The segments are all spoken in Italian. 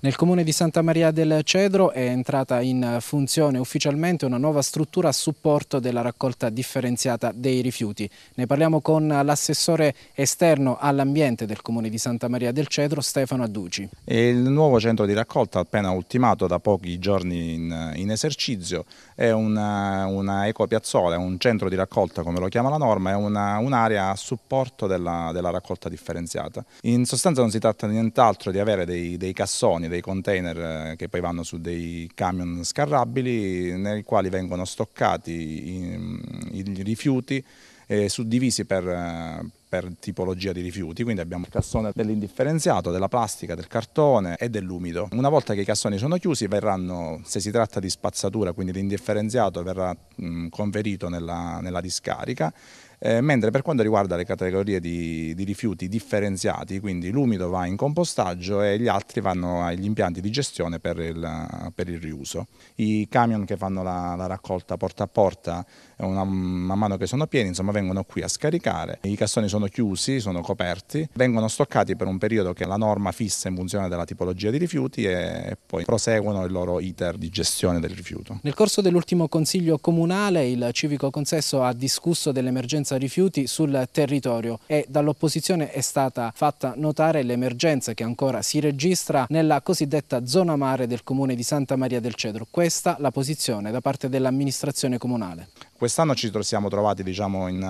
Nel comune di Santa Maria del Cedro è entrata in funzione ufficialmente una nuova struttura a supporto della raccolta differenziata dei rifiuti. Ne parliamo con l'assessore esterno all'ambiente del comune di Santa Maria del Cedro, Stefano Adduci. il nuovo centro di raccolta, appena ultimato da pochi giorni in, in esercizio, è una, una ecopiazzola, un centro di raccolta come lo chiama la norma, è un'area un a supporto della, della, raccolta differenziata. In sostanza non si tratta nient'altro di avere dei, dei cassoni camioni, dei container eh, che poi vanno su dei camion scarrabili nei quali vengono stoccati i, mm, i rifiuti eh, suddivisi per, eh, per tipologia di rifiuti, quindi abbiamo il cassone dell'indifferenziato, della plastica, del cartone e dell'umido. Una volta che i cassoni sono chiusi verranno, se si tratta di spazzatura, quindi l'indifferenziato verrà mh, mm, conferito nella, nella discarica eh, mentre per quanto riguarda le categorie di, di, rifiuti differenziati, quindi l'umido va in compostaggio e gli altri vanno agli impianti di gestione per il, per il riuso. I camion che fanno la, la raccolta porta a porta, una, man mano che sono pieni, insomma, vengono qui a scaricare, i cassoni sono chiusi, sono coperti, vengono stoccati per un periodo che la norma fissa in funzione della tipologia di rifiuti e poi proseguono il loro iter di gestione del rifiuto. Nel corso dell'ultimo consiglio comunale il civico consesso ha discusso dell'emergenza emergenza rifiuti sul territorio e dall'opposizione è stata fatta notare l'emergenza che ancora si registra nella cosiddetta zona mare del comune di Santa Maria del Cedro. Questa la posizione da parte dell'amministrazione comunale. Quest'anno ci siamo trovati diciamo, in,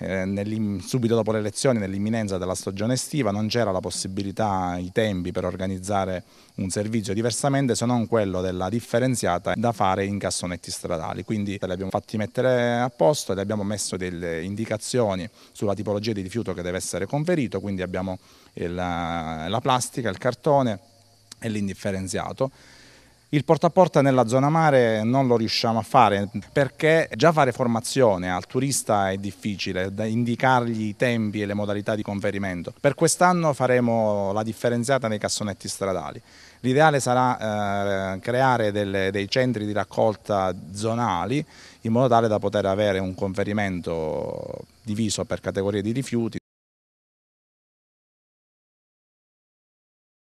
eh, subito dopo le elezioni, nell'imminenza della stagione estiva, non c'era la possibilità, i tempi per organizzare un servizio diversamente se non quello della differenziata da fare in cassonetti stradali. Quindi li abbiamo fatti mettere a posto, e abbiamo messo delle indicazioni sulla tipologia di rifiuto che deve essere conferito, quindi abbiamo il, la plastica, il cartone e l'indifferenziato. Il porta a porta nella zona mare non lo riusciamo a fare perché già fare formazione al turista è difficile, indicargli i tempi e le modalità di conferimento. Per quest'anno faremo la differenziata nei cassonetti stradali. L'ideale sarà eh, creare delle, dei centri di raccolta zonali in modo tale da poter avere un conferimento diviso per categorie di rifiuti.